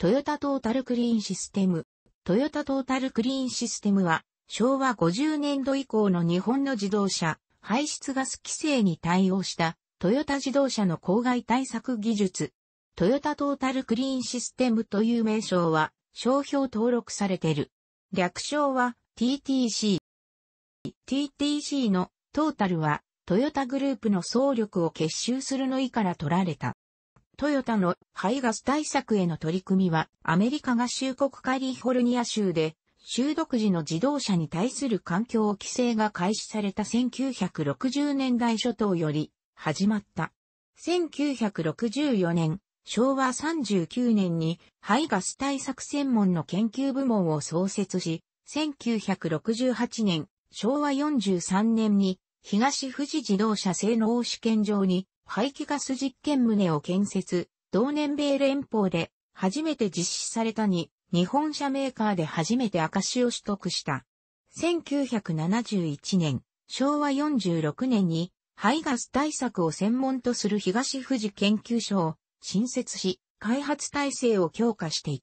トヨタトータルクリーンシステム。トヨタトータルクリーンシステムは、昭和50年度以降の日本の自動車、排出ガス規制に対応した、トヨタ自動車の公害対策技術。トヨタトータルクリーンシステムという名称は、商標登録されている。略称は TTC。TTC のトータルは、トヨタグループの総力を結集するの意から取られた。トヨタの排ガス対策への取り組みは、アメリカ合衆国カリフォルニア州で、州独自の自動車に対する環境規制が開始された1960年代初頭より始まった。1964年、昭和39年に排ガス対策専門の研究部門を創設し、1968年、昭和43年に東富士自動車性能試験場に排気ガス実験棟を建設、同年米連邦で初めて実施されたに、日本車メーカーで初めて証を取得した。1971年、昭和46年に、排ガス対策を専門とする東富士研究所を新設し、開発体制を強化していっ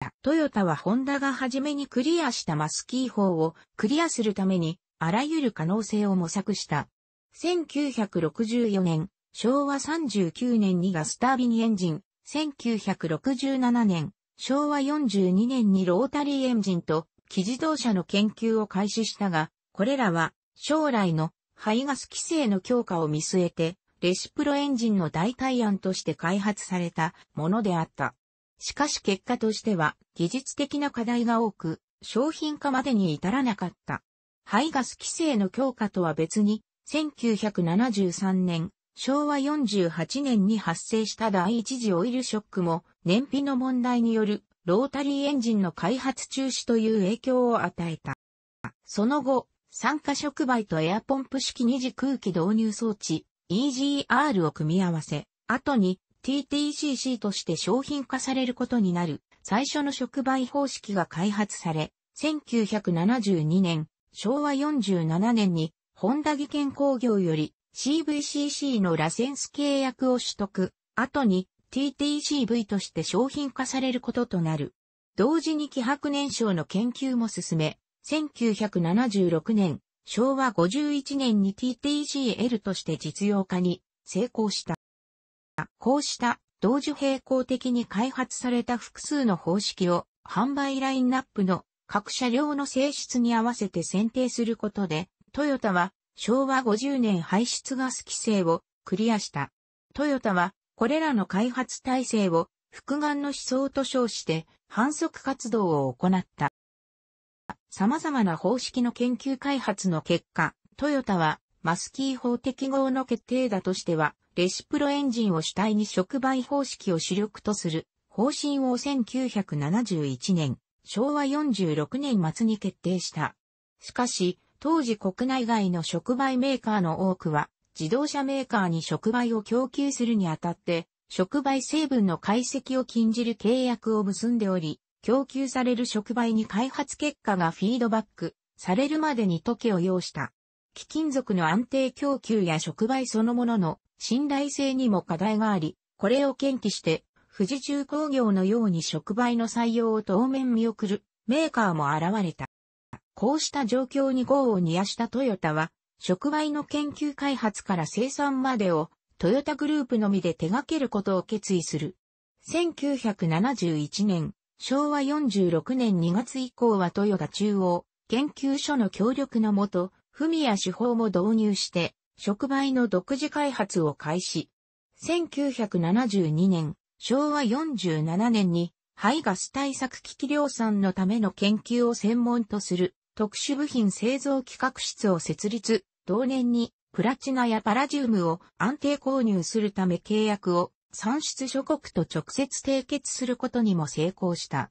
た。トヨタはホンダが初めにクリアしたマスキー法をクリアするために、あらゆる可能性を模索した。1964年、昭和39年にガスタービンエンジン、1967年、昭和42年にロータリーエンジンと、機自動車の研究を開始したが、これらは、将来の排ガス規制の強化を見据えて、レシプロエンジンの代替案として開発されたものであった。しかし結果としては、技術的な課題が多く、商品化までに至らなかった。排ガス規制の強化とは別に、1973年、昭和48年に発生した第一次オイルショックも燃費の問題によるロータリーエンジンの開発中止という影響を与えた。その後、酸化触媒とエアポンプ式二次空気導入装置 EGR を組み合わせ、後に TTCC として商品化されることになる最初の触媒方式が開発され、1972年、昭和47年にホンダ技研工業より CVCC のラセンス契約を取得、後に TTCV として商品化されることとなる。同時に気迫燃焼の研究も進め、1976年、昭和51年に TTCL として実用化に成功した。こうした同時並行的に開発された複数の方式を販売ラインナップの各車両の性質に合わせて選定することで、トヨタは昭和50年排出ガス規制をクリアした。トヨタは、これらの開発体制を、複眼の思想と称して、反則活動を行った。様々な方式の研究開発の結果、トヨタは、マスキー法適合の決定だとしては、レシプロエンジンを主体に触媒方式を主力とする方針を1971年、昭和46年末に決定した。しかし、当時国内外の触媒メーカーの多くは、自動車メーカーに触媒を供給するにあたって、触媒成分の解析を禁じる契約を結んでおり、供給される触媒に開発結果がフィードバックされるまでに時計を要した。貴金属の安定供給や触媒そのものの信頼性にも課題があり、これを研究して、富士重工業のように触媒の採用を当面見送るメーカーも現れた。こうした状況に業を煮やしたトヨタは、触媒の研究開発から生産までを、トヨタグループのみで手掛けることを決意する。1971年、昭和46年2月以降はトヨタ中央研究所の協力のもと、文や手法も導入して、触媒の独自開発を開始。1972年、昭和47年に、排ガス対策機器量産のための研究を専門とする特殊部品製造企画室を設立、同年にプラチナやパラジウムを安定購入するため契約を産出諸国と直接締結することにも成功した。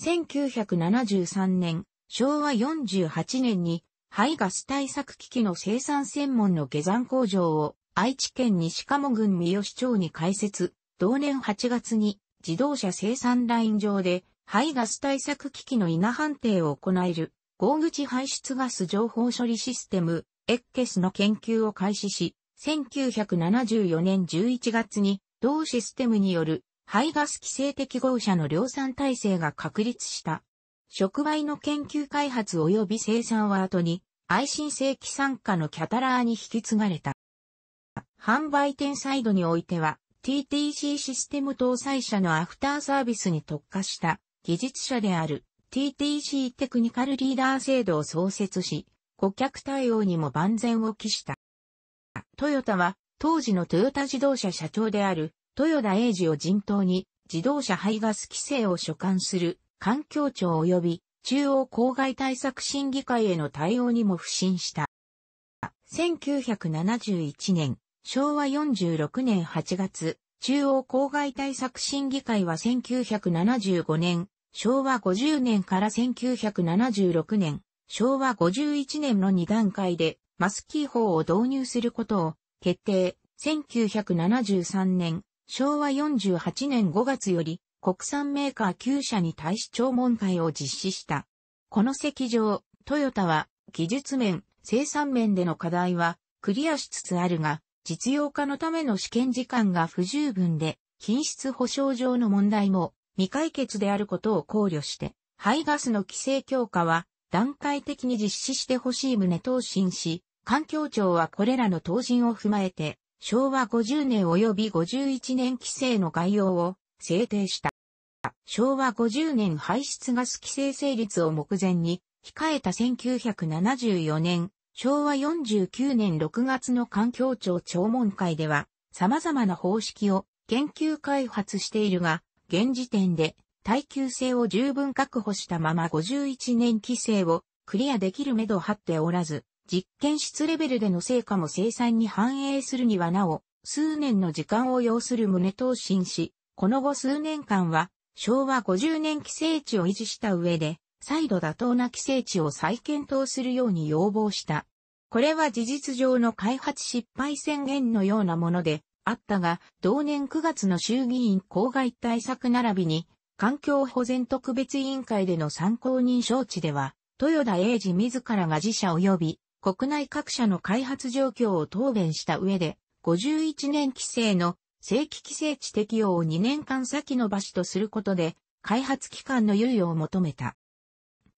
1973年、昭和48年に排ガス対策機器の生産専門の下山工場を愛知県西鴨郡三好町に開設、同年8月に自動車生産ライン上で排ガス対策機器の稲判定を行える合口排出ガス情報処理システム、エッケスの研究を開始し、1974年11月に同システムによる排ガス規制適合者の量産体制が確立した。触媒の研究開発及び生産は後に、愛心正規参加のキャタラーに引き継がれた。販売店サイドにおいては、TTC システム搭載車のアフターサービスに特化した技術者である TTC テクニカルリーダー制度を創設し、顧客対応にも万全を期した。トヨタは、当時のトヨタ自動車社長である、豊田英二を陣頭に、自動車排ガス規制を所管する、環境庁及び、中央公害対策審議会への対応にも不審した。1971年、昭和46年8月、中央公害対策審議会は1975年、昭和50年から1976年、昭和51年の2段階でマスキー法を導入することを決定。1973年、昭和48年5月より国産メーカー9社に対し聴聞会を実施した。この席上、トヨタは技術面、生産面での課題はクリアしつつあるが、実用化のための試験時間が不十分で、品質保証上の問題も未解決であることを考慮して、排ガスの規制強化は段階的に実施してほしい旨答申し、環境庁はこれらの答申を踏まえて、昭和50年及び51年規制の概要を制定した。昭和50年排出ガス規制成立を目前に、控えた1974年、昭和49年6月の環境庁聴聞会では、様々な方式を研究開発しているが、現時点で耐久性を十分確保したまま51年規制をクリアできるめど張っておらず、実験室レベルでの成果も生産に反映するにはなお、数年の時間を要する旨答申し、この後数年間は昭和50年規制値を維持した上で、再度妥当な規制値を再検討するように要望した。これは事実上の開発失敗宣言のようなもので、あったが、同年9月の衆議院公害対策並びに、環境保全特別委員会での参考認証値では、豊田英二自らが自社及び国内各社の開発状況を答弁した上で、51年規制の正規規制値適用を2年間先延ばしとすることで、開発期間の猶予を求めた。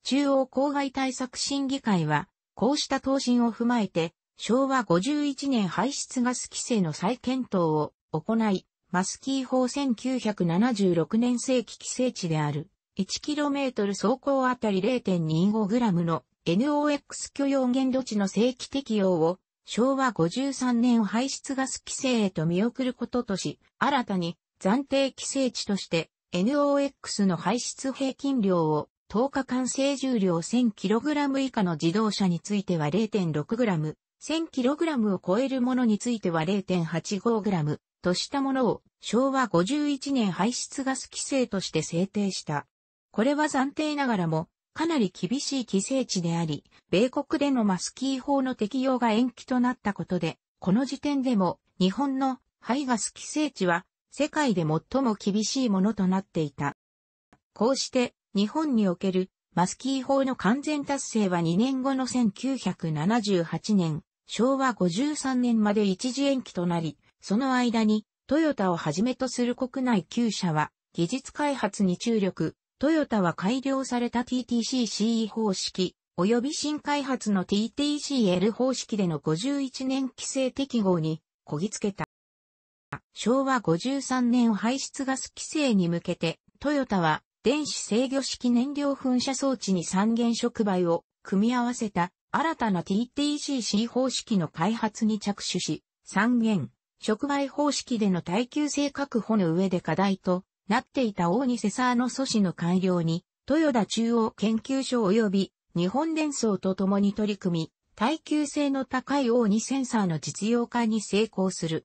中央公害対策審議会は、こうした答申を踏まえて、昭和51年排出ガス規制の再検討を行い、マスキー法1976年正規規制値である 1km 走行あたり 0.25g の NOx 許容限度値の正規適用を昭和53年排出ガス規制へと見送ることとし、新たに暫定規制値として NOx の排出平均量を10日間制重量 1000kg 以下の自動車については 0.6g、1000kg を超えるものについては 0.85g としたものを昭和51年排出ガス規制として制定した。これは暫定ながらもかなり厳しい規制値であり、米国でのマスキー法の適用が延期となったことで、この時点でも日本の排ガス規制値は世界で最も厳しいものとなっていた。こうして日本におけるマスキー法の完全達成は2年後の1978年昭和53年まで一時延期となり、その間に、トヨタをはじめとする国内9社は、技術開発に注力、トヨタは改良された TTCCE 方式、及び新開発の TTCL 方式での51年規制適合に、こぎつけた。昭和53年排出ガス規制に向けて、トヨタは電子制御式燃料噴射装置に三原触媒を組み合わせた新たな TTCC 方式の開発に着手し、三元、触媒方式での耐久性確保の上で課題となっていた大西沢の阻止の改良に、豊田中央研究所及び日本電装と共に取り組み、耐久性の高い大西センサーの実用化に成功する。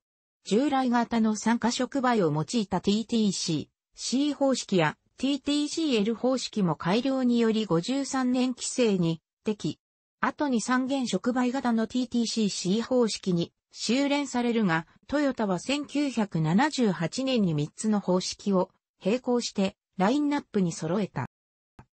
従来型の酸化触媒を用いた TTC、C 方式や TTCL 方式も改良により53年規制に適後に三原触媒型の TTCC 方式に修練されるが、トヨタは1978年に3つの方式を並行してラインナップに揃えた。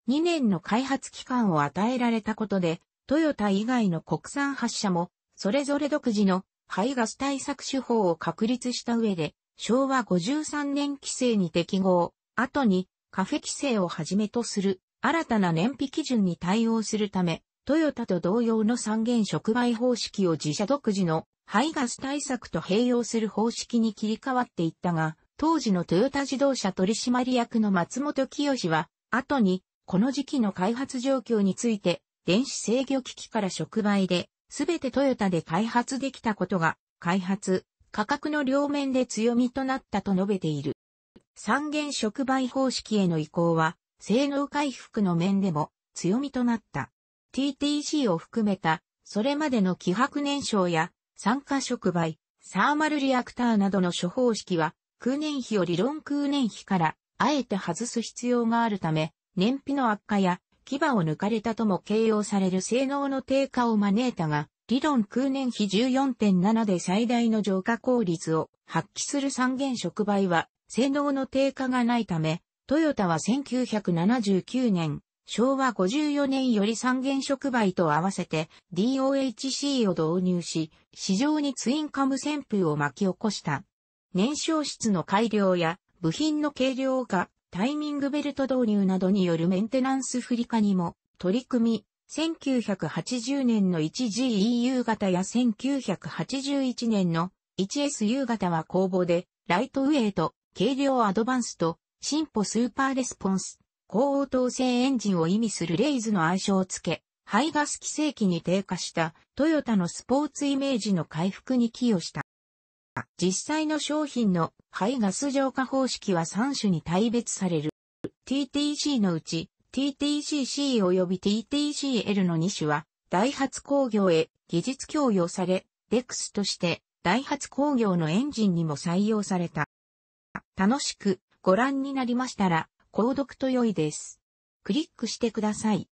2年の開発期間を与えられたことで、トヨタ以外の国産発射も、それぞれ独自の排ガス対策手法を確立した上で、昭和53年規制に適合、後にカフェ規制をはじめとする新たな燃費基準に対応するため、トヨタと同様の三原触媒方式を自社独自の排ガス対策と併用する方式に切り替わっていったが、当時のトヨタ自動車取締役の松本清は、後に、この時期の開発状況について、電子制御機器から触媒で、すべてトヨタで開発できたことが、開発、価格の両面で強みとなったと述べている。三元触媒方式への移行は、性能回復の面でも強みとなった。TTC を含めた、それまでの希薄燃焼や、酸化触媒、サーマルリアクターなどの処方式は、空燃費を理論空燃費から、あえて外す必要があるため、燃費の悪化や、牙を抜かれたとも形容される性能の低下を招いたが、理論空燃比14.7で最大の浄化効率を発揮する三元触媒は性能の低下がないため、トヨタは1979年昭和54年より三原触媒と合わせて DOHC を導入し、市場にツインカム旋風を巻き起こした。燃焼室の改良や部品の軽量化、タイミングベルト導入などによるメンテナンス振り化にも取り組み、1980年の 1GEU 型や1981年の 1SU 型は工房でライトウェイと軽量アドバンスと進歩スーパーレスポンス高応答性エンジンを意味するレイズの愛称をつけ、排ガス規制機に低下したトヨタのスポーツイメージの回復に寄与した。実際の商品の排ガス浄化方式は3種に大別される。TTC のうち TTCC 及び TTCL の2種はダイハツ工業へ技術供与され、デクスとしてダイハツ工業のエンジンにも採用された。楽しくご覧になりましたら、購読と良いです。クリックしてください。